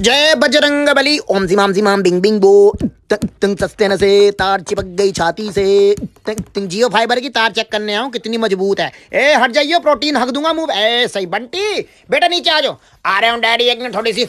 जय बजरंग बली ओम माम जिमाम माम बिंग बिंग बो तंग सस्ते न से तार चिपक गई छाती से तंग जियो फाइबर की तार चेक करने आऊँ कितनी मजबूत है ए हट जाइयो प्रोटीन हक दूंगा मुंह ए सही बंटी बेटा नीचे आ जाओ आ रहे हूं डैडी एक मिनट थोड़ी सी